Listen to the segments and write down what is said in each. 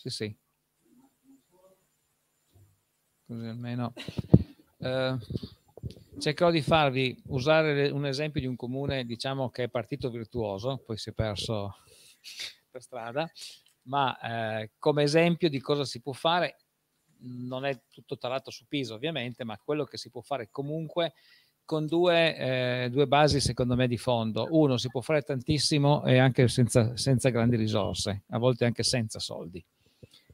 Sì, sì. Così almeno. Eh, cercherò di farvi usare un esempio di un comune, diciamo, che è partito virtuoso, poi si è perso per strada, ma eh, come esempio di cosa si può fare, non è tutto tarato su Pisa ovviamente, ma quello che si può fare comunque con due, eh, due, basi secondo me di fondo. Uno, si può fare tantissimo e anche senza, senza grandi risorse, a volte anche senza soldi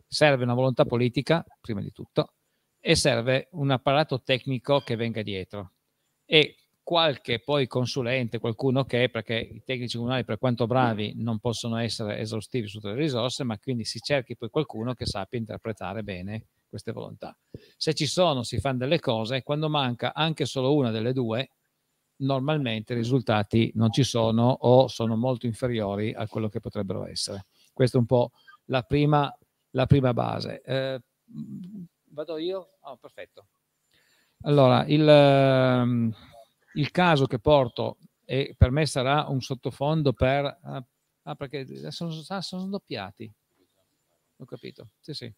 serve una volontà politica, prima di tutto, e serve un apparato tecnico che venga dietro. E qualche poi consulente, qualcuno che, perché i tecnici comunali, per quanto bravi, non possono essere esaustivi su tutte le risorse, ma quindi si cerchi poi qualcuno che sappia interpretare bene queste volontà. Se ci sono, si fanno delle cose, quando manca anche solo una delle due, normalmente i risultati non ci sono o sono molto inferiori a quello che potrebbero essere. Questa è un po' la prima la prima base. Eh, vado io? Oh, perfetto. Allora, il, ehm, il, caso che porto e per me sarà un sottofondo per... Ah, ah perché sono, sono doppiati. Ho capito, sì, sì.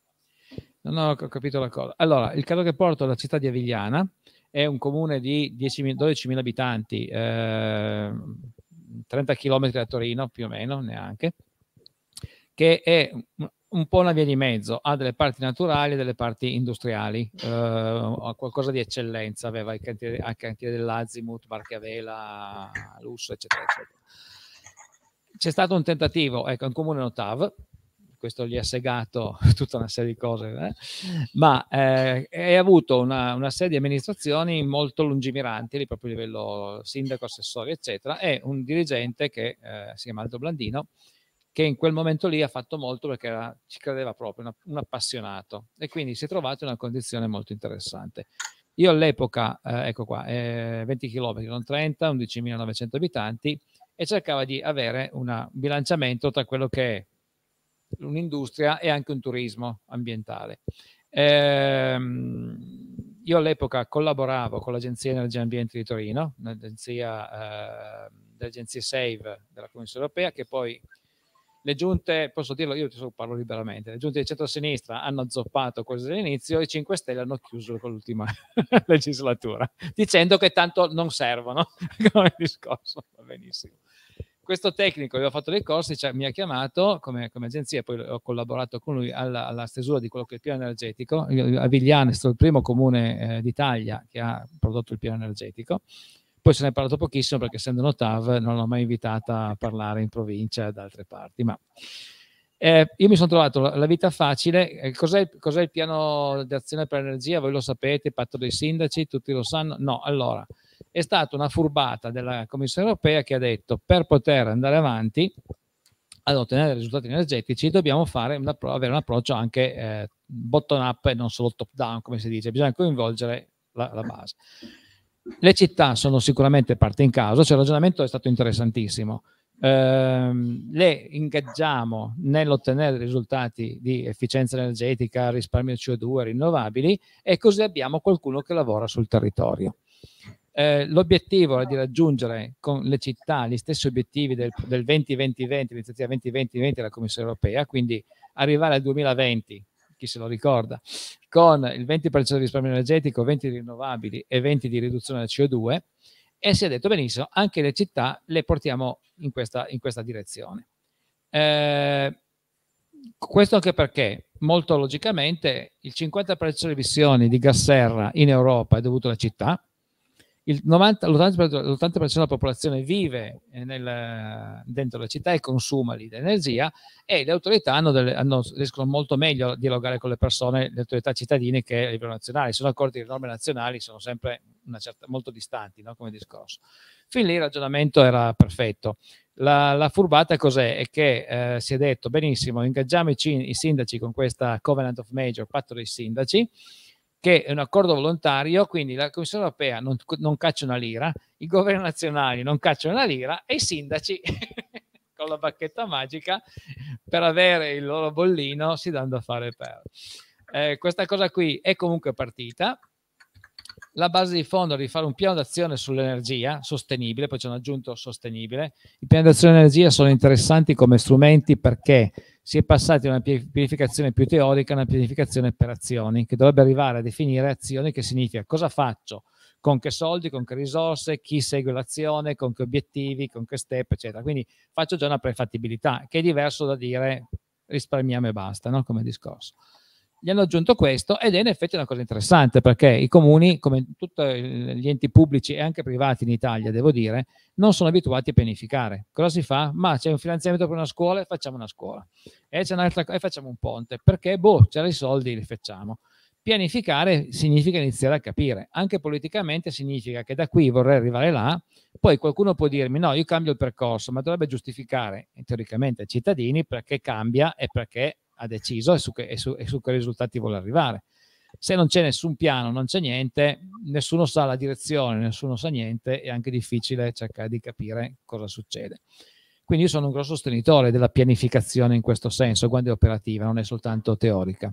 Non ho capito la cosa. Allora, il caso che porto alla città di Avigliana, è un comune di 12.000 abitanti, eh, 30 km da Torino più o meno, neanche, che è un po' una via di mezzo, ha delle parti naturali e delle parti industriali, eh, qualcosa di eccellenza, aveva il cantiere, il cantiere dell'Azimut, Barcavela, Lusso, eccetera, eccetera. C'è stato un tentativo, ecco, in comune Notav, questo gli ha segato tutta una serie di cose, eh? ma eh, è avuto una, una, serie di amministrazioni molto lungimiranti, proprio a livello sindaco, assessore, eccetera, e un dirigente che eh, si chiama Aldo Blandino, che in quel momento lì ha fatto molto perché era, ci credeva proprio, una, un appassionato e quindi si è trovato in una condizione molto interessante. Io all'epoca, eh, ecco qua, eh, 20 km, non 30, 11.900 abitanti e cercava di avere un bilanciamento tra quello che è un'industria e anche un turismo ambientale. Eh, io all'epoca collaboravo con l'Agenzia Energia e Ambiente di Torino, l'agenzia, eh, l'agenzia SAVE della Commissione europea, che poi le giunte, posso dirlo io, parlo liberamente, le giunte di centrosinistra hanno azzoppato cose all'inizio, i 5 Stelle hanno chiuso con l'ultima legislatura, dicendo che tanto non servono come discorso, va benissimo. Questo tecnico, io ho fatto dei corsi, cioè, mi ha chiamato come, come, agenzia, poi ho collaborato con lui alla, alla, stesura di quello che è il piano energetico. Avigliano è stato il primo comune eh, d'Italia che ha prodotto il piano energetico poi se ne è parlato pochissimo perché essendo un'ottav non l'ho mai invitata a ecco. parlare in provincia e da altre parti, ma eh, io mi sono trovato la, vita facile. Eh, cos'è, cos'è, il piano d'azione per l'energia? Voi lo sapete, patto dei sindaci, tutti lo sanno. No, allora è stata una furbata della Commissione europea che ha detto per poter andare avanti ad ottenere risultati energetici dobbiamo una, avere un approccio anche eh, bottom up e non solo top down, come si dice, bisogna coinvolgere la, la base. Le città sono sicuramente parte in causa, cioè il ragionamento è stato interessantissimo. Eh, le ingaggiamo nell'ottenere risultati di efficienza energetica, risparmio CO2, rinnovabili e così abbiamo qualcuno che lavora sul territorio. Eh, l'obiettivo è di raggiungere con le città gli stessi obiettivi del, del 2020 20 l'iniziativa 2020-2020 della Commissione europea, quindi arrivare al 2020 chi se lo ricorda, con il 20% di risparmio energetico, 20 di rinnovabili e 20 di riduzione del CO2 e si è detto benissimo, anche le città le portiamo in questa, in questa direzione. Eh, questo anche perché molto logicamente il 50% delle emissioni di gas serra in Europa è dovuto alle città, il 90, l'80%, della popolazione vive eh, nel, dentro la città e consuma lì l'energia e le autorità hanno delle, hanno, riescono molto meglio a dialogare con le persone, le autorità cittadine che a livello nazionale. Sono accorti che le norme nazionali sono sempre certa, molto distanti no? come discorso. Fin lì il ragionamento era perfetto. La, la, furbata cos'è? È che eh, si è detto benissimo, ingaggiamo i, i, sindaci con questa Covenant of Major, patto dei sindaci, che è un accordo volontario, quindi la Commissione europea non, non caccia una lira, i governi nazionali non cacciano una lira e i sindaci con la bacchetta magica per avere il loro bollino si danno a fare per. Eh, questa cosa qui è comunque partita, la base di fondo è di fare un piano d'azione sull'energia sostenibile, poi ci hanno aggiunto sostenibile. I piani d'azione energia sono interessanti come strumenti perché si è passati da una pianificazione più teorica a una pianificazione per azioni, che dovrebbe arrivare a definire azioni che significa cosa faccio, con che soldi, con che risorse, chi segue l'azione, con che obiettivi, con che step, eccetera. Quindi faccio già una prefattibilità, che è diverso da dire risparmiamo e basta, no? come discorso gli hanno aggiunto questo ed è in effetti una cosa interessante perché i comuni, come tutti gli enti pubblici e anche privati in Italia, devo dire, non sono abituati a pianificare. Cosa si fa? Ma c'è un finanziamento per una scuola e facciamo una scuola. E, c'è un'altra e facciamo un ponte. Perché? Boh, c'erano i soldi, li facciamo. Pianificare significa iniziare a capire. Anche politicamente significa che da qui vorrei arrivare là, poi qualcuno può dirmi no, io cambio il percorso, ma dovrebbe giustificare teoricamente ai cittadini perché cambia e perché ha deciso e su, che, e, su, e su che risultati vuole arrivare. Se non c'è nessun piano, non c'è niente, nessuno sa la direzione, nessuno sa niente, è anche difficile cercare di capire cosa succede. Quindi io sono un grosso sostenitore della pianificazione in questo senso, quando è operativa, non è soltanto teorica.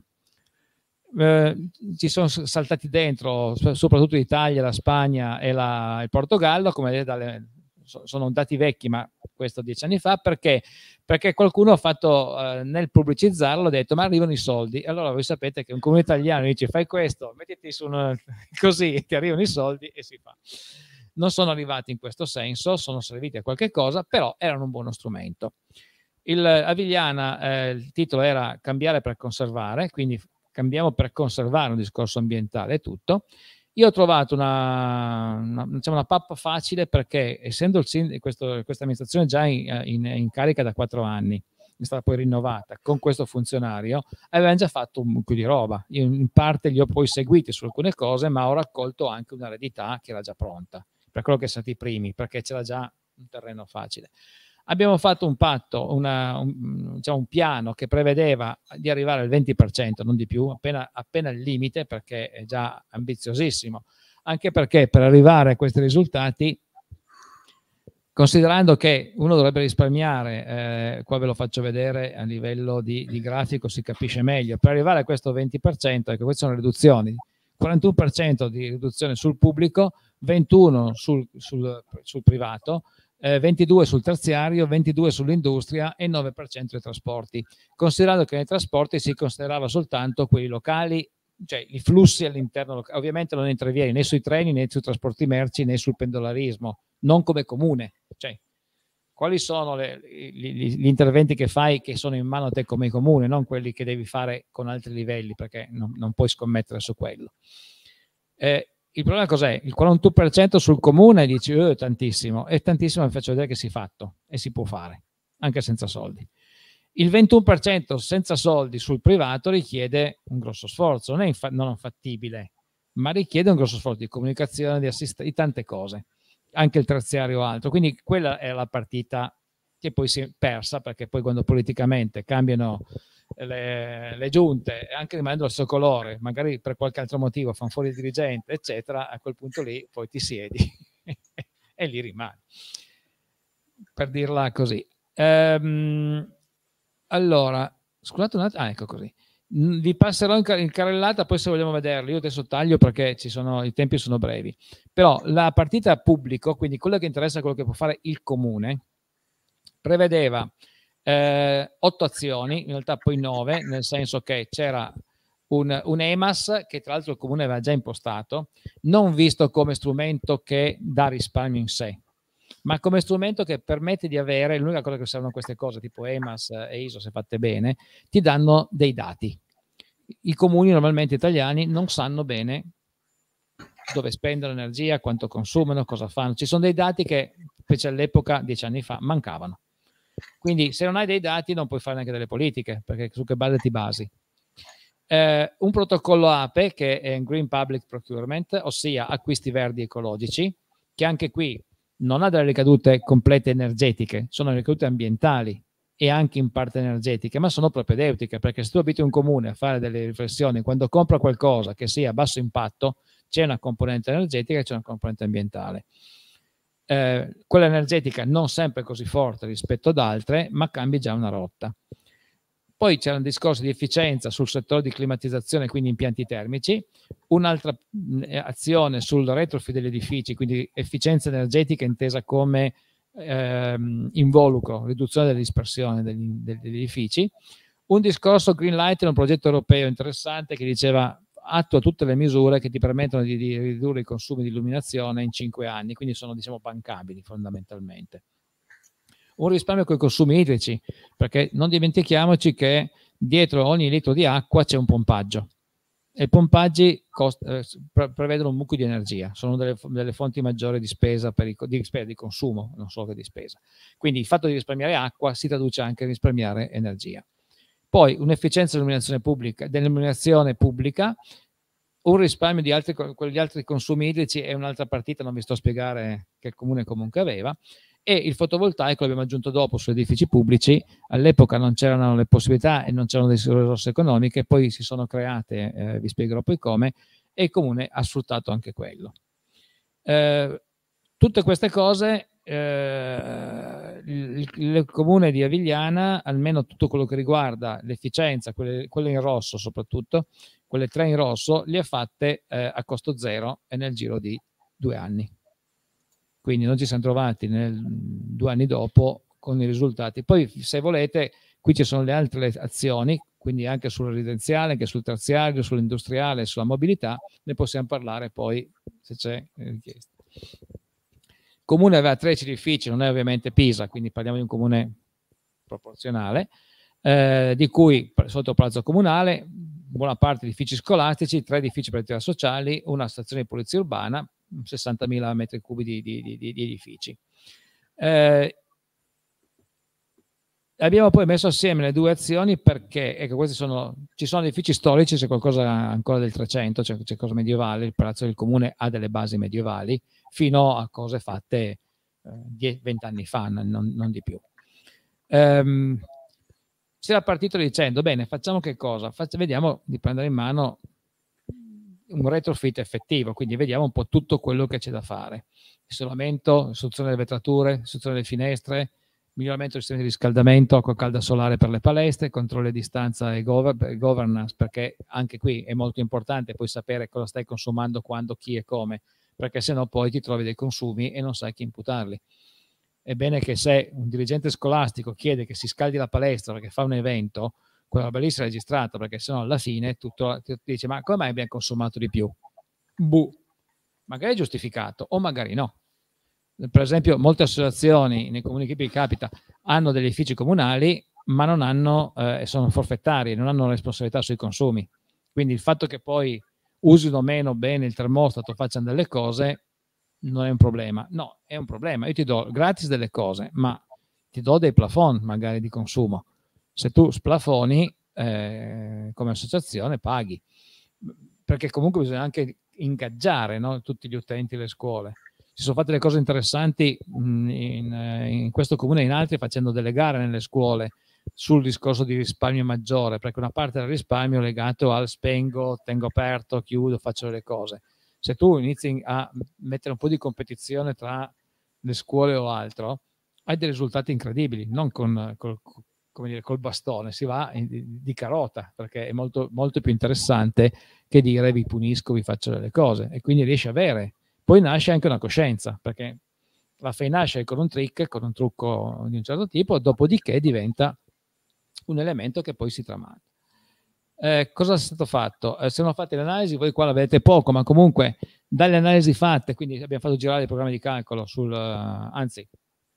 Eh, ci sono saltati dentro, soprattutto l'Italia, la Spagna e la, il Portogallo, come dalle, sono dati vecchi, ma questo dieci anni fa, perché? Perché qualcuno ha fatto eh, nel pubblicizzarlo, ha detto ma arrivano i soldi, allora voi sapete che un comune italiano dice fai questo, mettiti su un, così, ti arrivano i soldi e si fa. Non sono arrivati in questo senso, sono serviti a qualche cosa, però erano un buono strumento. Il Vigliana eh, il titolo era Cambiare per conservare, quindi cambiamo per conservare un discorso ambientale e tutto. Io ho trovato una, una, diciamo una pappa facile perché essendo CIN, questo, questa amministrazione già in, in, in carica da quattro anni, è stata poi rinnovata con questo funzionario, avevano già fatto un mucchio di roba. Io in parte li ho poi seguiti su alcune cose, ma ho raccolto anche un'eredità che era già pronta, per quello che sono stati i primi, perché c'era già un terreno facile abbiamo fatto un patto, una, un, diciamo un, piano che prevedeva di arrivare al 20%, non di più, appena, appena il limite perché è già ambiziosissimo, anche perché per arrivare a questi risultati, considerando che uno dovrebbe risparmiare, eh, qua ve lo faccio vedere a livello di, di, grafico, si capisce meglio, per arrivare a questo 20%, ecco queste sono le riduzioni, 41% di riduzione sul pubblico, 21% sul, sul, sul privato, 22 eh, sul terziario, 22 sull'industria e 9% ai trasporti, considerando che nei trasporti si considerava soltanto quelli locali, cioè i flussi all'interno, ovviamente non interviene né sui treni né sui trasporti merci né sul pendolarismo, non come comune. Cioè, quali sono le, gli, gli, interventi che fai che sono in mano a te come comune, non quelli che devi fare con altri livelli, perché non, non puoi scommettere su quello. Eh, il problema cos'è? Il 41% sul comune dice eh, oh, tantissimo, e tantissimo mi faccio vedere che si è fatto e si può fare, anche senza soldi. Il 21% senza soldi sul privato richiede un grosso sforzo, non è infa- non fattibile, ma richiede un grosso sforzo di comunicazione, di, assist- di tante cose, anche il terziario altro. Quindi quella è la partita che poi si è persa, perché poi quando politicamente cambiano le, le giunte, anche rimanendo al suo colore, magari per qualche altro motivo fanno fuori il dirigente, eccetera, a quel punto lì poi ti siedi e lì rimani. Per dirla così. Ehm, allora, scusate un attimo, ah, ecco così. Vi passerò in carrellata, poi se vogliamo vederlo, io adesso taglio perché sono, i tempi sono brevi. Però la partita pubblico, quindi quello che interessa quello che può fare il comune, prevedeva eh, otto azioni, in realtà poi nove, nel senso che c'era un, un, EMAS che tra l'altro il comune aveva già impostato, non visto come strumento che dà risparmio in sé, ma come strumento che permette di avere, l'unica cosa che servono queste cose, tipo EMAS e ISO se fatte bene, ti danno dei dati. I comuni normalmente italiani non sanno bene dove spendono energia, quanto consumano, cosa fanno. Ci sono dei dati che, specie all'epoca, dieci anni fa, mancavano. Quindi se non hai dei dati non puoi fare neanche delle politiche, perché su che base ti basi. Eh, un protocollo APE che è un Green Public Procurement, ossia acquisti verdi ecologici, che anche qui non ha delle ricadute complete energetiche, sono ricadute ambientali e anche in parte energetiche, ma sono propedeutiche, perché se tu abiti un comune a fare delle riflessioni, quando compra qualcosa che sia a basso impatto, c'è una componente energetica e c'è una componente ambientale eh, quella energetica non sempre così forte rispetto ad altre, ma cambi già una rotta. Poi c'era un discorso di efficienza sul settore di climatizzazione, quindi impianti termici, un'altra eh, azione sul retrofit degli edifici, quindi efficienza energetica intesa come ehm, involucro, riduzione della dispersione degli, degli edifici, un discorso Green Light era un progetto europeo interessante che diceva attua tutte le misure che ti permettono di, di ridurre i consumi di illuminazione in 5 anni, quindi sono diciamo bancabili fondamentalmente. Un risparmio con i consumi idrici, perché non dimentichiamoci che dietro ogni litro di acqua c'è un pompaggio e i pompaggi cost- eh, prevedono un mucchio di energia, sono delle, delle fonti maggiori di spesa, i, di, spesa, di consumo, non solo che di spesa. Quindi il fatto di risparmiare acqua si traduce anche in risparmiare energia poi un'efficienza pubblica, dell'illuminazione pubblica, un risparmio di altri, quelli altri consumi idrici è un'altra partita, non vi sto a spiegare che il comune comunque aveva, e il fotovoltaico l'abbiamo aggiunto dopo su edifici pubblici, all'epoca non c'erano le possibilità e non c'erano le risorse economiche, poi si sono create, eh, vi spiegherò poi come, e il comune ha sfruttato anche quello. Eh, tutte queste cose eh, il, il, comune di Avigliana, almeno tutto quello che riguarda l'efficienza, quelle, quelle in rosso soprattutto, quelle tre in rosso, le ha fatte eh, a costo zero e nel giro di due anni. Quindi non ci siamo trovati nel, due anni dopo con i risultati. Poi, se volete, qui ci sono le altre azioni, quindi anche sul residenziale, anche sul terziario, sull'industriale, sulla mobilità, ne possiamo parlare poi se c'è eh, richiesta comune aveva 13 edifici, non è ovviamente Pisa, quindi parliamo di un comune proporzionale, eh, di cui sotto palazzo comunale buona parte edifici scolastici, tre edifici per attività sociali, una stazione di polizia urbana, 60.000 metri cubi di, di, di, di edifici. Eh, abbiamo poi messo assieme le due azioni perché ecco, questi sono, ci sono edifici storici, c'è qualcosa ancora del 300, c'è, qualcosa medievale, il Palazzo del Comune ha delle basi medievali, fino a cose fatte eh, vent'anni eh, fa, non, non, di più. Um, si era partito dicendo, bene, facciamo che cosa? Faccia, vediamo di prendere in mano un retrofit effettivo, quindi vediamo un po' tutto quello che c'è da fare. Isolamento, soluzione delle vetrature, soluzione delle finestre, miglioramento del sistema di riscaldamento, acqua calda solare per le palestre, controllo di distanza e governance, perché anche qui è molto importante poi sapere cosa stai consumando, quando, chi e come perché sennò poi ti trovi dei consumi e non sai chi imputarli. Ebbene che se un dirigente scolastico chiede che si scaldi la palestra perché fa un evento, quella bellissima registrata, perché sennò alla fine tutto, ti dice ma come mai abbiamo consumato di più? Buh, magari è giustificato o magari no. Per esempio molte associazioni nei comuni che mi capita hanno degli uffici comunali ma non hanno, eh, sono forfettari, non hanno responsabilità sui consumi. Quindi il fatto che poi usino meno bene il termostato, facciano delle cose, non è un problema. No, è un problema. Io ti do gratis delle cose, ma ti do dei plafond magari di consumo. Se tu splafoni eh, come associazione paghi, perché comunque bisogna anche ingaggiare no? tutti gli utenti e le scuole. Si sono fatte delle cose interessanti mm, in, eh, in questo comune e in altri facendo delle gare nelle scuole sul discorso di risparmio maggiore, perché una parte del risparmio è legato al spengo, tengo aperto, chiudo, faccio le cose. Se tu inizi a mettere un po' di competizione tra le scuole o altro, hai dei risultati incredibili, non con, col, come dire, col bastone, si va di carota, perché è molto, molto più interessante che dire vi punisco, vi faccio delle cose, e quindi riesci a avere. Poi nasce anche una coscienza, perché la fai nascere con un trick, con un trucco di un certo tipo, dopodiché diventa un elemento che poi si tramanda. Eh, cosa è stato fatto? Eh, sono fatte le analisi, voi qua la vedete poco, ma comunque dalle analisi fatte, quindi abbiamo fatto girare il programma di calcolo sul, uh, anzi,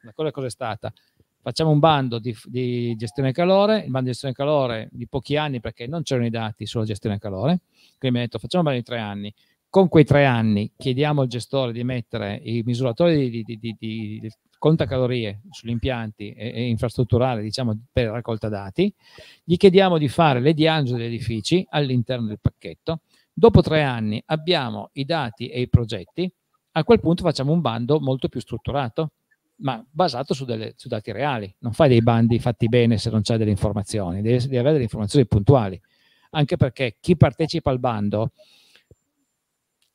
la cosa, cosa è stata? Facciamo un bando di, di, gestione calore, il bando di gestione calore di pochi anni perché non c'erano i dati sulla gestione calore, quindi mi ha detto facciamo un bando di tre anni, con quei tre anni chiediamo al gestore di mettere i misuratori di, di, conta calorie sugli impianti e, e infrastrutturale, diciamo, per raccolta dati, gli chiediamo di fare le diagnosi degli edifici all'interno del pacchetto, dopo tre anni abbiamo i dati e i progetti, a quel punto facciamo un bando molto più strutturato, ma basato su, delle, su dati reali. Non fai dei bandi fatti bene se non c'è delle informazioni, devi, devi avere delle informazioni puntuali, anche perché chi partecipa al bando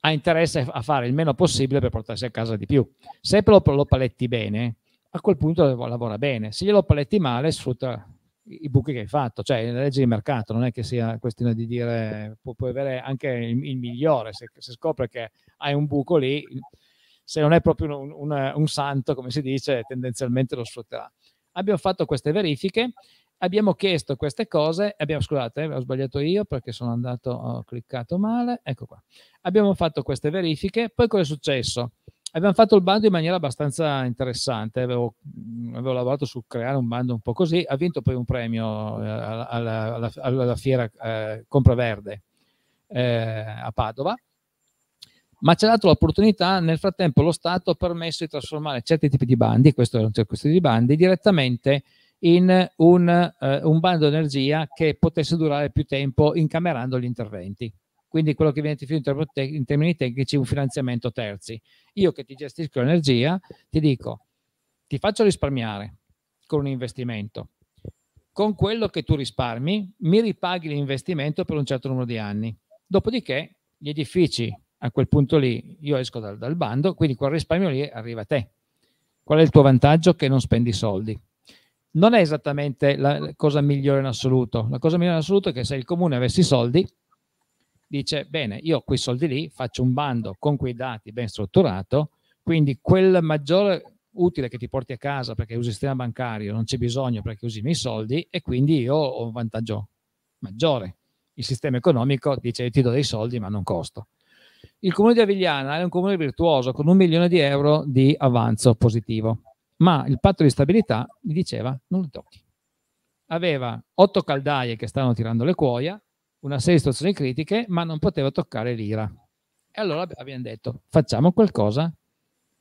ha interesse a fare il meno possibile per portarsi a casa di più. Se lo, lo paletti bene, a quel punto lavora bene. Se glielo paletti male, sfrutta i buchi che hai fatto, cioè le leggi di mercato, non è che sia questione di dire pu- puoi avere anche il, il migliore, se, se, scopre che hai un buco lì, se non è proprio un, un, un santo, come si dice, tendenzialmente lo sfrutterà. Abbiamo fatto queste verifiche abbiamo chiesto queste cose, abbiamo, scusate, eh, ho sbagliato io perché sono andato, ho cliccato male, ecco qua. Abbiamo fatto queste verifiche, poi cosa è successo? Abbiamo fatto il bando in maniera abbastanza interessante, avevo, mm, avevo lavorato su creare un bando un po' così, ha vinto poi un premio eh, alla, alla, alla fiera eh, Compraverde eh, a Padova, ma ci ha dato l'opportunità, nel frattempo lo Stato ha permesso di trasformare certi tipi di bandi, questo era un certo cioè, tipo di bandi, direttamente in un, eh, un bando energia che potesse durare più tempo incamerando gli interventi quindi quello che viene definito in termini tecnici un finanziamento terzi. Io che ti gestisco l'energia ti dico, ti faccio risparmiare con un investimento, con quello che tu risparmi mi ripaghi l'investimento per un certo numero di anni, dopodiché gli edifici a quel punto lì io esco dal, dal bando, quindi quel risparmio lì arriva a te. Qual è il tuo vantaggio? Che non spendi soldi non è esattamente la cosa migliore in assoluto. La cosa migliore in assoluto è che se il comune avesse i soldi, dice bene, io ho quei soldi lì faccio un bando con quei dati ben strutturato, quindi quel maggiore utile che ti porti a casa perché usi il sistema bancario, non c'è bisogno perché usi i miei soldi e quindi io ho un vantaggio maggiore. Il sistema economico dice ti do dei soldi ma non costo. Il comune di Avigliana è un comune virtuoso con un milione di euro di avanzo positivo ma il patto di stabilità gli diceva non lo tocchi. Aveva otto caldaie che stavano tirando le cuoia, una serie di situazioni critiche, ma non poteva toccare l'IRA. E allora abbiamo detto, facciamo qualcosa,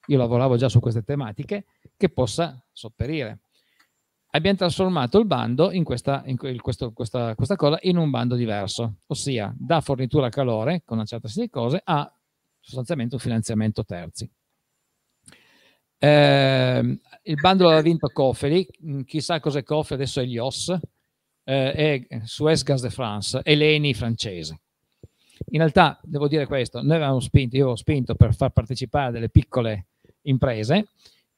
io lavoravo già su queste tematiche, che possa sopperire. Abbiamo trasformato il bando in, questa, in questo, questa, questa cosa in un bando diverso, ossia da fornitura a calore, con una certa serie di cose, a sostanzialmente un finanziamento terzi. Eh, il bando l'ha vinto Coferi, mm, chissà cos'è Coferi, adesso è Lios, eh, è Suez Gas de France, Eleni francese. In realtà devo dire questo, noi avevamo spinto, io avevo spinto per far partecipare delle piccole imprese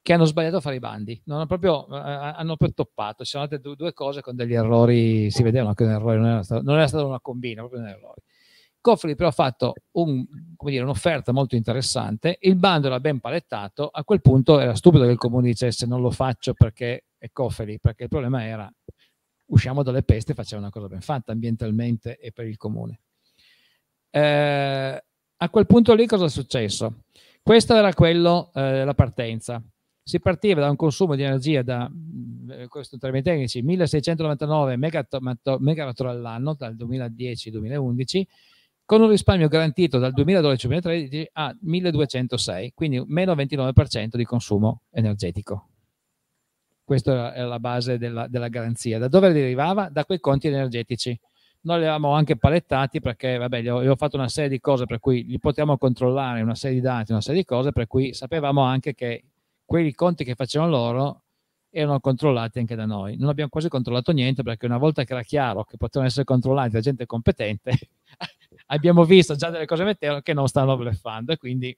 che hanno sbagliato a fare i bandi, hanno proprio, eh, eh, hanno proprio toppato, ci sono state due, due, cose con degli errori, si vedevano che un errore non era stato, non era stato una combina, proprio un errore. Goffrey però ha fatto un, dire, un'offerta molto interessante, il bando era ben palettato, a quel punto era stupido che il comune dicesse non lo faccio perché è Goffrey, perché il problema era usciamo dalle peste e facciamo una cosa ben fatta ambientalmente e per il comune. Eh, a quel punto lì cosa è successo? Questa era quello, eh, la partenza. Si partiva da un consumo di energia da, mm, eh, questo in tecnici, 1699 megawatt all'anno dal 2010-2011 con un risparmio garantito dal 2012-2013 a 1206, quindi meno 29% di consumo energetico. Questa è la base della, della, garanzia. Da dove derivava? Da quei conti energetici. Noi li avevamo anche palettati perché, vabbè, gli ho, gli ho fatto una serie di cose per cui li potevamo controllare, una serie di dati, una serie di cose, per cui sapevamo anche che quei conti che facevano loro erano controllati anche da noi. Non abbiamo quasi controllato niente perché una volta che era chiaro che potevano essere controllati da gente competente, abbiamo visto già delle cose meteoro che non stanno bluffando e quindi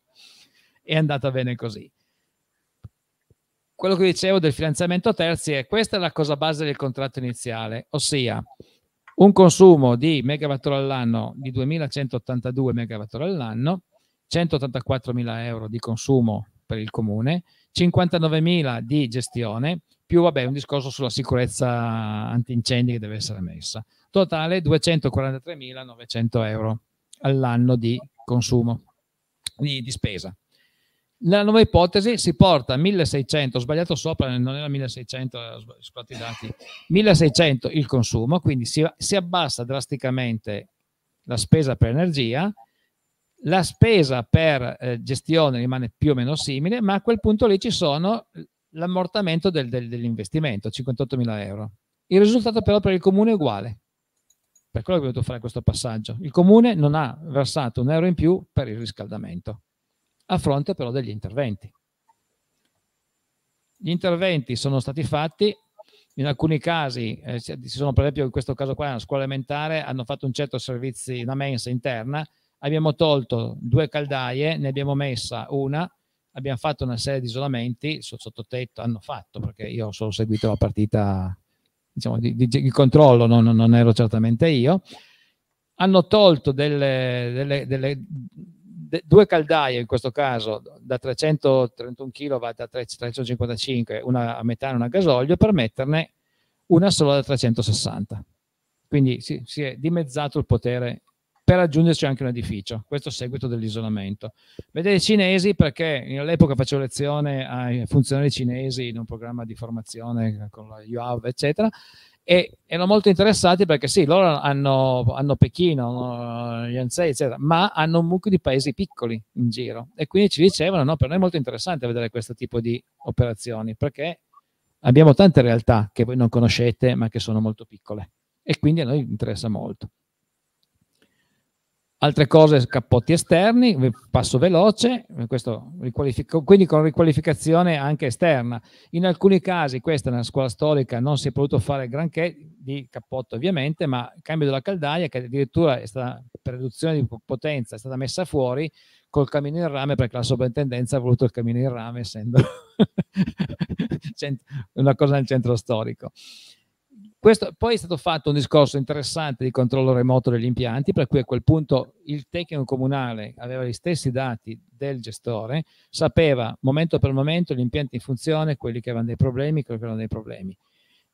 è andata bene così. Quello che dicevo del finanziamento terzi è questa è la cosa base del contratto iniziale, ossia un consumo di megawattora all'anno di 2182 megawattora all'anno, 184.000 euro di consumo per il comune, 59.000 di gestione, più vabbè, un discorso sulla sicurezza antincendi che deve essere messa totale 243.900 euro all'anno di consumo, di, di spesa. Nella nuova ipotesi si porta 1600, ho sbagliato sopra, non era 1600, scusate i dati, 1600 il consumo, quindi si, si, abbassa drasticamente la spesa per energia, la spesa per eh, gestione rimane più o meno simile, ma a quel punto lì ci sono l'ammortamento del, del, dell'investimento, 58.000 euro. Il risultato però per il comune è uguale, per quello che ho dovuto fare questo passaggio. Il comune non ha versato un euro in più per il riscaldamento, a fronte però degli interventi. Gli interventi sono stati fatti, in alcuni casi, eh, ci sono per esempio in questo caso qua, una scuola elementare, hanno fatto un certo servizio, una mensa interna, abbiamo tolto due caldaie, ne abbiamo messa una, abbiamo fatto una serie di isolamenti, sottotetto hanno fatto, perché io ho solo seguito la partita diciamo, di, di, di controllo non, non, ero certamente io, hanno tolto delle, delle, delle de, due caldaie in questo caso da 331 kW a 355, una a metano e una a gasolio, per metterne una sola da 360. Quindi si, si è dimezzato il potere per aggiungerci anche un edificio, questo è il seguito dell'isolamento. Vedete i cinesi perché all'epoca facevo lezione ai funzionari cinesi in un programma di formazione con la UAV, eccetera, e erano molto interessati perché sì, loro hanno, hanno Pechino, uh, Yansei, eccetera, ma hanno un mucchio di paesi piccoli in giro e quindi ci dicevano, no, per noi è molto interessante vedere questo tipo di operazioni perché abbiamo tante realtà che voi non conoscete ma che sono molto piccole e quindi a noi interessa molto. Altre cose, cappotti esterni, passo veloce, quindi con riqualificazione anche esterna. In alcuni casi, questa è una scuola storica non si è potuto fare granché di cappotto ovviamente, ma il cambio della caldaia che addirittura è stata, per riduzione di potenza è stata messa fuori col cammino in rame perché la sovrintendenza ha voluto il cammino in rame essendo una cosa nel centro storico. Questo, poi è stato fatto un discorso interessante di controllo remoto degli impianti, per cui a quel punto il tecnico comunale aveva gli stessi dati del gestore, sapeva momento per momento gli impianti in funzione, quelli che avevano dei problemi, quelli che non avevano dei problemi.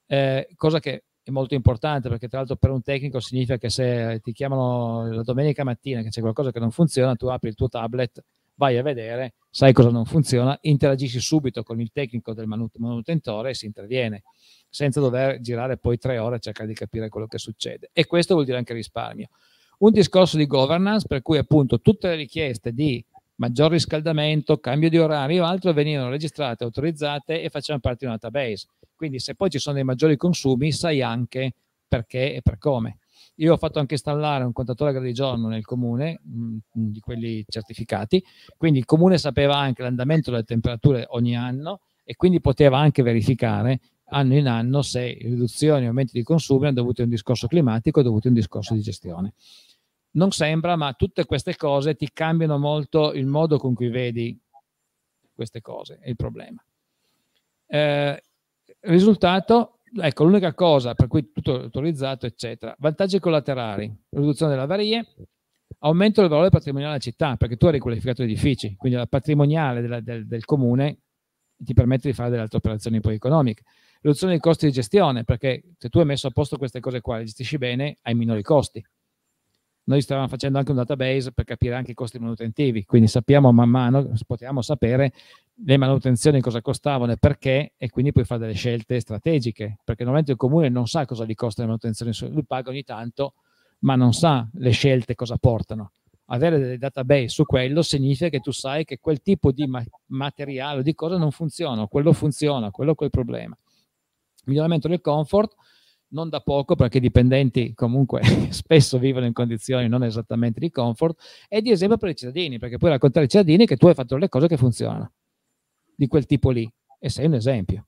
Eh, cosa che è molto importante perché tra l'altro per un tecnico significa che se ti chiamano la domenica mattina che c'è qualcosa che non funziona, tu apri il tuo tablet vai a vedere, sai cosa non funziona, interagisci subito con il tecnico del manut- manutentore e si interviene, senza dover girare poi tre ore a cercare di capire quello che succede. E questo vuol dire anche risparmio. Un discorso di governance, per cui appunto tutte le richieste di maggior riscaldamento, cambio di orario o altro venivano registrate, autorizzate e facevano parte di una database. Quindi se poi ci sono dei maggiori consumi, sai anche perché e per come. Io ho fatto anche installare un contatore a giorno nel comune, mh, mm, mm, di quelli certificati, quindi il comune sapeva anche l'andamento delle temperature ogni anno e quindi poteva anche verificare anno in anno se riduzioni o aumenti di consumo hanno dovuto a un discorso climatico o dovuto a un discorso di gestione. Non sembra, ma tutte queste cose ti cambiano molto il modo con cui vedi queste cose, è il problema. Eh, risultato, ecco, l'unica cosa per cui tutto autorizzato, eccetera. Vantaggi collaterali, riduzione delle avarie, aumento del valore patrimoniale della città, perché tu hai riqualificato gli edifici, quindi la patrimoniale della, del, del, comune ti permette di fare delle altre operazioni poi economiche. Riduzione dei costi di gestione, perché se tu hai messo a posto queste cose qua, le gestisci bene, hai minori costi noi stavamo facendo anche un database per capire anche i costi manutentivi, quindi sappiamo man mano, potevamo sapere le manutenzioni cosa costavano e perché e quindi puoi fare delle scelte strategiche, perché normalmente il comune non sa cosa gli costa le manutenzioni, lui paga ogni tanto, ma non sa le scelte cosa portano. Avere dei database su quello significa che tu sai che quel tipo di ma- materiale o di cosa non funziona, quello funziona, quello è quel problema. Miglioramento del comfort, non da poco perché i dipendenti comunque spesso vivono in condizioni non esattamente di comfort, e di esempio per i cittadini, perché puoi raccontare ai cittadini che tu hai fatto le cose che funzionano, di quel tipo lì, e sei un esempio.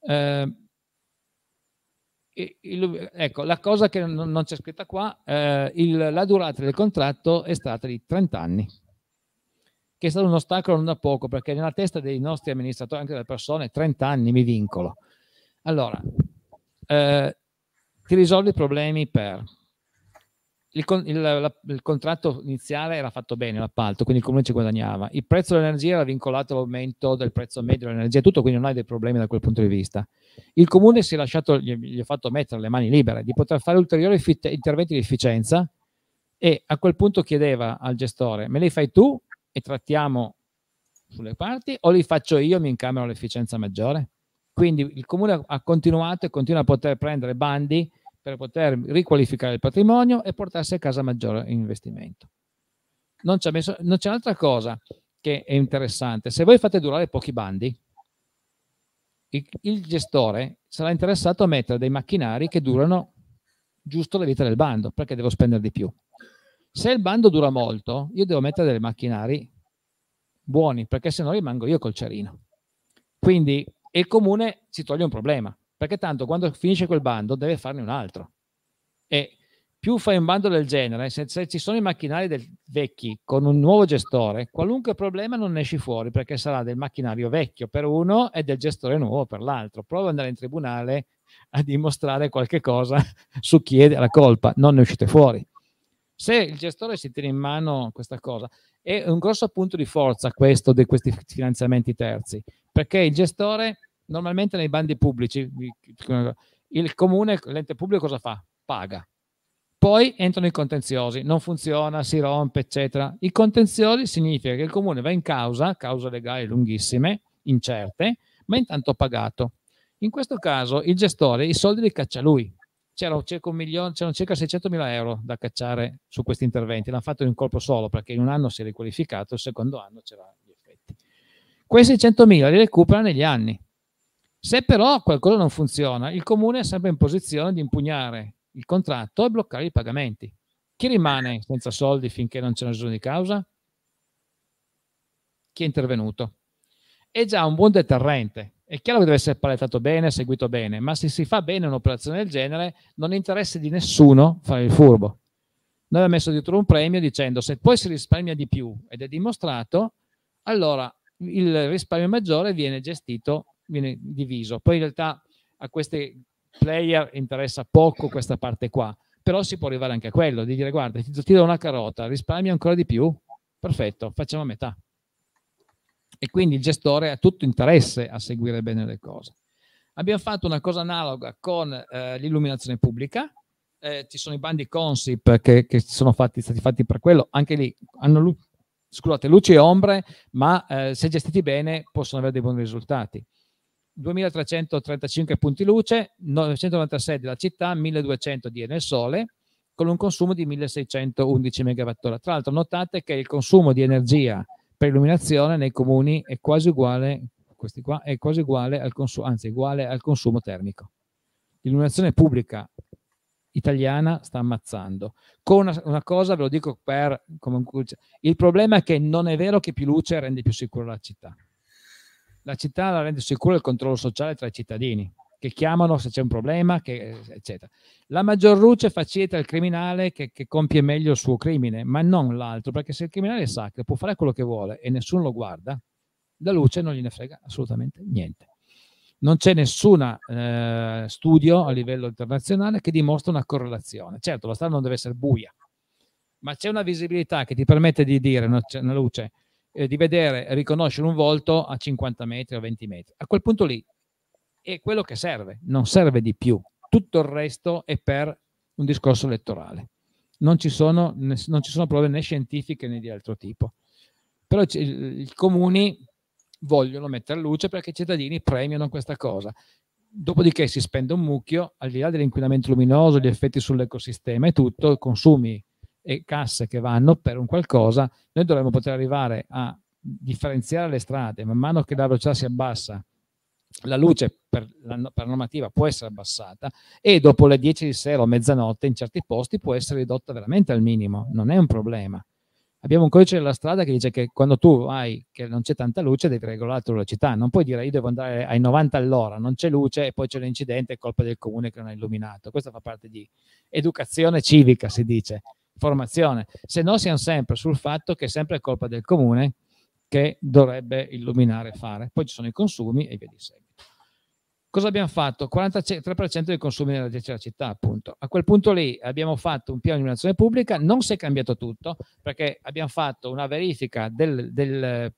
Eh, il, ecco, la cosa che non, non c'è scritta qua, eh, il, la durata del contratto è stata di 30 anni, che è stato un ostacolo non da poco, perché nella testa dei nostri amministratori, anche delle persone, 30 anni mi vincolo. Allora, eh, ti risolve i problemi per il, il, la, il, contratto iniziale era fatto bene l'appalto, quindi il comune ci guadagnava. Il prezzo dell'energia era vincolato all'aumento del prezzo medio dell'energia, tutto, quindi non hai dei problemi da quel punto di vista. Il comune si è lasciato, gli, gli ha fatto mettere le mani libere di poter fare ulteriori fit, interventi di efficienza e a quel punto chiedeva al gestore: me li fai tu e trattiamo sulle parti o li faccio io e mi incamero l'efficienza maggiore? Quindi il comune ha continuato e continua a poter prendere bandi per poter riqualificare il patrimonio e portarsi a casa maggiore investimento. Non c'è, messo, non c'è un'altra cosa che è interessante. Se voi fate durare pochi bandi, il, il gestore sarà interessato a mettere dei macchinari che durano giusto la vita del bando, perché devo spendere di più. Se il bando dura molto, io devo mettere dei macchinari buoni, perché se no rimango io col cerino. Quindi e il comune si toglie un problema, perché tanto quando finisce quel bando deve farne un altro. E più fai un bando del genere, se, se ci sono i macchinari vecchi con un nuovo gestore, qualunque problema non esci fuori perché sarà del macchinario vecchio per uno e del gestore nuovo per l'altro. Prova ad andare in tribunale a dimostrare qualche cosa su chi è la colpa, non ne uscite fuori. Se il gestore si tiene in mano questa cosa, è un grosso punto di forza questo di questi finanziamenti terzi, perché il gestore normalmente nei bandi pubblici, il comune, l'ente pubblico cosa fa? Paga. Poi entrano i contenziosi, non funziona, si rompe, eccetera. I contenziosi significa che il comune va in causa, cause legali lunghissime, incerte, ma intanto pagato. In questo caso il gestore i soldi li caccia lui. C'erano circa, milione, c'erano circa 600 mila euro da cacciare su questi interventi, l'hanno fatto in un colpo solo perché in un anno si è riqualificato, il secondo anno c'era questi 100.000 li recupera negli anni. Se però qualcosa non funziona, il comune è sempre in posizione di impugnare il contratto e bloccare i pagamenti. Chi rimane senza soldi finché non c'è una ragione di causa? Chi è intervenuto? È già un buon deterrente. È chiaro che deve essere palettato bene, seguito bene, ma se si fa bene un'operazione del genere non interessa di nessuno fare il furbo. Noi abbiamo messo dietro un premio dicendo se poi si risparmia di più ed è dimostrato, allora il risparmio maggiore viene gestito, viene diviso. Poi in realtà a questi player interessa poco questa parte qua, però si può arrivare anche a quello, di dire guarda ti, ti do una carota, risparmia ancora di più, perfetto, facciamo a metà. E quindi il gestore ha tutto interesse a seguire bene le cose. Abbiamo fatto una cosa analoga con eh, l'illuminazione pubblica, eh, ci sono i bandi Consip che, che sono fatti, stati fatti per quello, anche lì hanno scusate, luci e ombre, ma eh, se gestiti bene possono avere dei buoni risultati. 2335 punti luce, 996 della città, 1200 di Sole, con un consumo di 1611 MWh. Tra l'altro notate che il consumo di energia per illuminazione nei comuni è quasi uguale, qua, è quasi uguale, al, consu- anzi, uguale al consumo termico. L'illuminazione pubblica italiana sta ammazzando. Con una, una cosa, ve lo dico per... Come, il problema è che non è vero che più luce rende più sicura la città. La città la rende sicura il controllo sociale tra i cittadini, che chiamano se c'è un problema, che, eccetera. La maggior luce facilita il criminale che, che, compie meglio il suo crimine, ma non l'altro, perché se il criminale sa che può fare quello che vuole e nessuno lo guarda, la luce non gliene frega assolutamente niente non c'è nessun eh, studio a livello internazionale che dimostra una correlazione. Certo, la strada non deve essere buia, ma c'è una visibilità che ti permette di dire, una, una luce, eh, di vedere, riconoscere un volto a 50 metri o 20 metri. A quel punto lì è quello che serve, non serve di più. Tutto il resto è per un discorso elettorale. Non ci sono, non ci sono prove né scientifiche né di altro tipo. Però i comuni vogliono mettere luce perché i cittadini premiano questa cosa. Dopodiché si spende un mucchio, al di là dell'inquinamento luminoso, gli effetti sull'ecosistema e tutto, consumi e casse che vanno per un qualcosa, noi dovremmo poter arrivare a differenziare le strade, man mano che la velocità si abbassa, la luce per la, per normativa può essere abbassata e dopo le 10 di sera o mezzanotte in certi posti può essere ridotta veramente al minimo, non è un problema. Abbiamo un codice della strada che dice che quando tu vai, che non c'è tanta luce, devi regolare la tua velocità. Non puoi dire io devo andare ai 90 all'ora, non c'è luce e poi c'è l'incidente, è colpa del comune che non ha illuminato. Questa fa parte di educazione civica, si dice, formazione. Se no siamo sempre sul fatto che è sempre colpa del comune che dovrebbe illuminare e fare. Poi ci sono i consumi e via di seguito. Cosa abbiamo fatto? 43% dei consumi dell'energia della città, appunto. A quel punto lì abbiamo fatto un piano di illuminazione pubblica, non si è cambiato tutto, perché abbiamo fatto una verifica del, del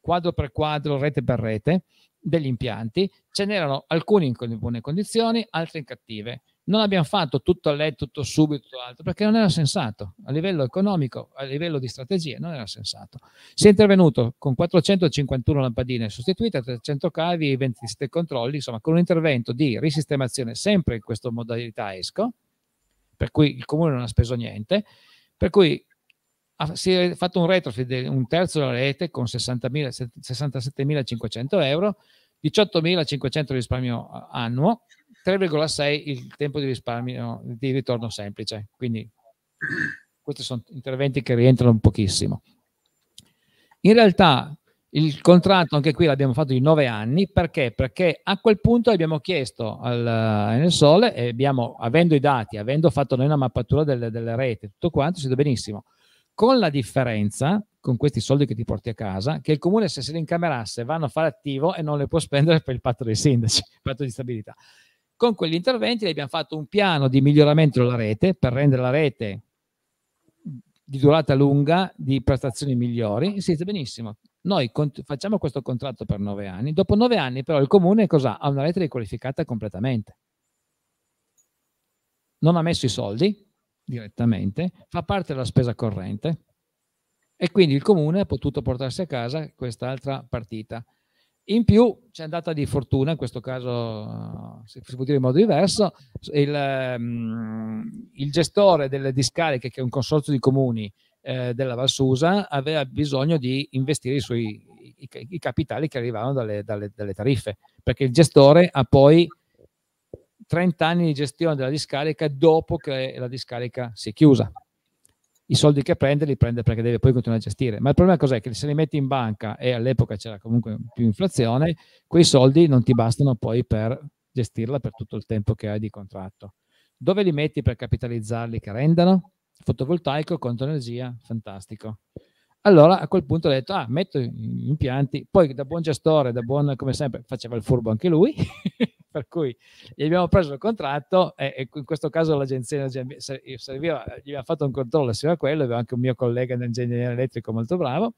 quadro per quadro, rete per rete, degli impianti, ce n'erano alcuni in buone condizioni, altri in cattive. Non abbiamo fatto tutto a lei, tutto subito, tutto altro, perché non era sensato. A livello economico, a livello di strategia, non era sensato. Si è intervenuto con 451 lampadine sostituite, 300 cavi, 27 controlli, insomma, con un intervento di risistemazione sempre in questa modalità ESCO, per cui il comune non ha speso niente, per cui ha, si è fatto un retrofit, di un terzo della rete con 67.500 euro, 18.500 risparmio annuo, 3,6 il tempo di risparmio di ritorno semplice. Quindi questi sono interventi che rientrano pochissimo. In realtà il contratto anche qui l'abbiamo fatto di 9 anni perché? Perché a quel punto abbiamo chiesto al, al eh, Sole e abbiamo, avendo i dati, avendo fatto noi una mappatura delle, delle reti, tutto quanto, si è detto benissimo. Con la differenza, con questi soldi che ti porti a casa, che il comune se se li incamerasse vanno a fare attivo e non le può spendere per il patto dei sindaci, il patto di stabilità. Con quegli interventi abbiamo fatto un piano di miglioramento della rete per rendere la rete di durata lunga, di prestazioni migliori, si dice benissimo, noi facciamo questo contratto per nove anni, dopo nove anni però il comune cosa? ha una rete riqualificata completamente. Non ha messo i soldi direttamente, fa parte della spesa corrente e quindi il comune ha potuto portarsi a casa quest'altra partita. In più c'è andata di fortuna, in questo caso si può dire in modo diverso, il, mm, il gestore delle discariche, che è un consorzio di comuni eh, della Valsusa, aveva bisogno di investire i suoi i, i capitali che arrivavano dalle, dalle, dalle, tariffe, perché il gestore ha poi 30 anni di gestione della discarica dopo che la discarica si è chiusa i soldi che prende li prende perché deve poi continuare a gestire. Ma il problema cos'è? Che se li metti in banca e all'epoca c'era comunque più inflazione, quei soldi non ti bastano poi per gestirla per tutto il tempo che hai di contratto. Dove li metti per capitalizzarli che rendano? Fotovoltaico, conto energia, fantastico. Allora a quel punto ho detto, ah, metto gli impianti, poi da buon gestore, da buon, come sempre, faceva il furbo anche lui, per cui gli abbiamo preso il contratto e, e in questo caso l'agenzia serviva, gli aveva fatto un controllo assieme a quello, aveva anche un mio collega un ingegnere elettrico molto bravo,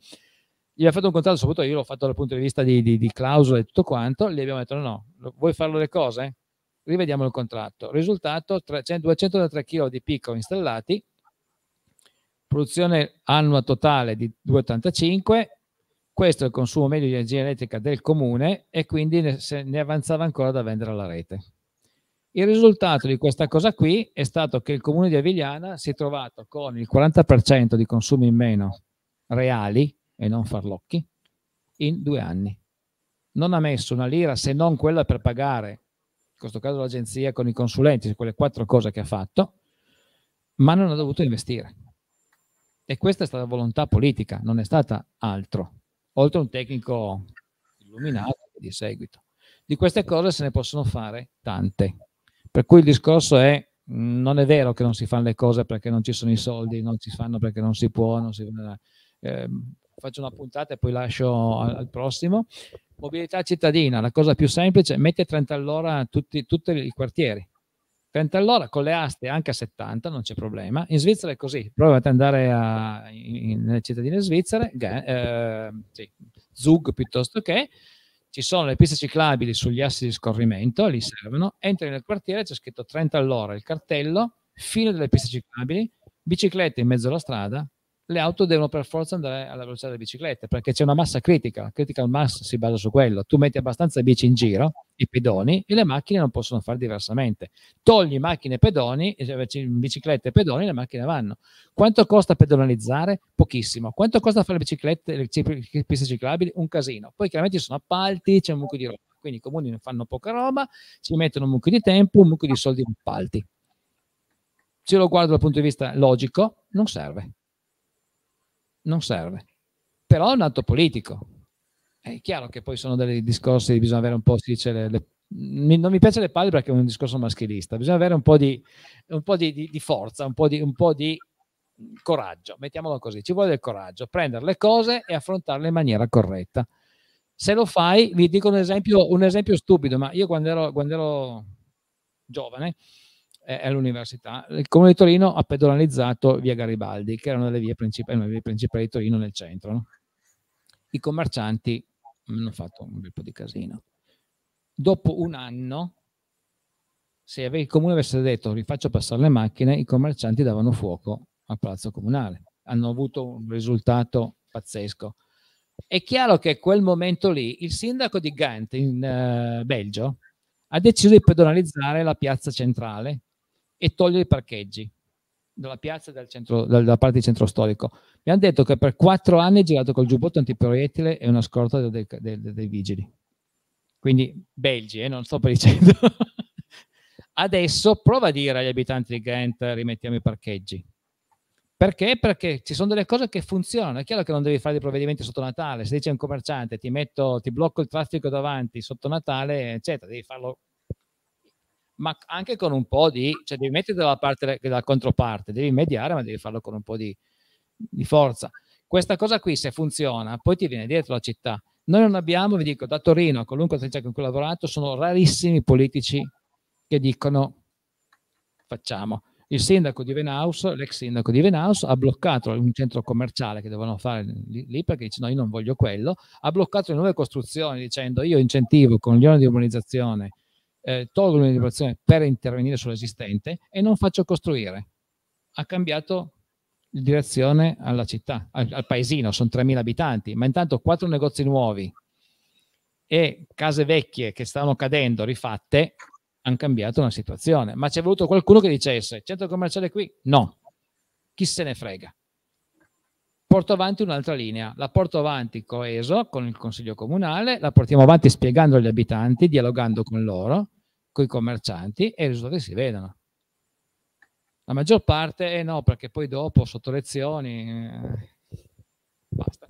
gli ha fatto un contratto, soprattutto io l'ho fatto dal punto di vista di, di, di clausole e tutto quanto, gli abbiamo detto no, no, vuoi farlo le cose? Rivediamo il contratto. Risultato, 200 300, 233 kg di picco installati, produzione annua totale di 2,85, questo è il consumo medio di energia elettrica del comune e quindi ne, ne avanzava ancora da vendere alla rete. Il risultato di questa cosa qui è stato che il comune di Avigliana si è trovato con il 40% di consumi in meno reali e non farlocchi in due anni. Non ha messo una lira se non quella per pagare, in questo caso l'agenzia con i consulenti, quelle quattro cose che ha fatto, ma non ha dovuto investire. E questa è stata volontà politica, non è stata altro, oltre a un tecnico illuminato di seguito. Di queste cose se ne possono fare tante. Per cui il discorso è, non è vero che non si fanno le cose perché non ci sono i soldi, non si fanno perché non si può, non si... Eh, faccio una puntata e poi lascio al, prossimo. Mobilità cittadina, la cosa più semplice, mette 30 all'ora tutti, tutti i quartieri. 30 all'ora, con le aste anche a 70, non c'è problema. In Svizzera è così, provate ad andare a, in, nelle cittadine svizzere, eh, sì, Zug piuttosto che, ci sono le piste ciclabili sugli assi di scorrimento, lì servono, entri nel quartiere, c'è scritto 30 all'ora il cartello, fine delle piste ciclabili, biciclette in mezzo alla strada, le auto devono per forza andare alla velocità delle biciclette perché c'è una massa critica, la critical mass si basa su quello, tu metti abbastanza bici in giro, i pedoni, e le macchine non possono fare diversamente. Togli macchine e pedoni, biciclette e pedoni, le macchine vanno. Quanto costa pedonalizzare? Pochissimo. Quanto costa fare le biciclette, le piste ciclabili? Un casino. Poi chiaramente ci sono appalti, c'è un mucchio di roba, quindi i comuni ne fanno poca roba, ci mettono un mucchio di tempo, un mucchio di soldi in appalti. Se lo guardo dal punto di vista logico, non serve non serve. Però è un atto politico. È chiaro che poi sono dei discorsi, bisogna avere un po', si dice, le, le, non mi piace le palle perché è un discorso maschilista, bisogna avere un po' di, un po di, di, di forza, un po, un po' di coraggio, mettiamolo così, ci vuole del coraggio, prendere le cose e affrontarle in maniera corretta. Se lo fai, vi dico un esempio, un esempio stupido, ma io quando ero, quando ero giovane, eh, è Il comune di Torino ha pedonalizzato via Garibaldi, che erano le vie principali, le vie principali di Torino nel centro. No? I commercianti hanno fatto un bel po' di casino. Dopo un anno, se il comune avesse detto rifaccio passare le macchine, i commercianti davano fuoco al palazzo comunale. Hanno avuto un risultato pazzesco. È chiaro che a quel momento lì il sindaco di Ghent in eh, Belgio ha deciso di pedonalizzare la piazza centrale e togliere i parcheggi dalla piazza e dal centro, dalla parte di centro storico. Mi hanno detto che per quattro anni è girato col giubbotto antiproiettile e una scorta dei, dei, dei, dei vigili. Quindi belgi, eh, non sto per dicendo. Adesso prova a dire agli abitanti di Ghent rimettiamo i parcheggi. Perché? Perché ci sono delle cose che funzionano. È chiaro che non devi fare dei provvedimenti sotto Natale. Se dici a un commerciante ti, metto, ti blocco il traffico davanti sotto Natale, eccetera, devi farlo ma anche con un po' di, cioè devi mettere dalla parte della controparte, devi mediare, ma devi farlo con un po' di, di forza. Questa cosa qui, se funziona, poi ti viene dietro la città. Noi non abbiamo, vi dico, da Torino, a qualunque attrice con cui ho lavorato, sono rarissimi politici che dicono facciamo. Il sindaco di Venaus, l'ex sindaco di Venaus, ha bloccato un centro commerciale che dovevano fare lì perché dice no, io non voglio quello, ha bloccato le nuove costruzioni dicendo io incentivo con gli oneri di urbanizzazione eh, tolgo l'individuazione per intervenire sull'esistente e non faccio costruire. Ha cambiato direzione alla città, al, al paesino, sono 3.000 abitanti, ma intanto quattro negozi nuovi e case vecchie che stavano cadendo rifatte hanno cambiato la situazione, ma c'è voluto qualcuno che dicesse centro commerciale qui? No, chi se ne frega porto avanti un'altra linea, la porto avanti coeso con il Consiglio Comunale, la portiamo avanti spiegando agli abitanti, dialogando con loro, con i commercianti e i risultati si vedono. La maggior parte, è eh, no, perché poi dopo sotto lezioni, eh, basta.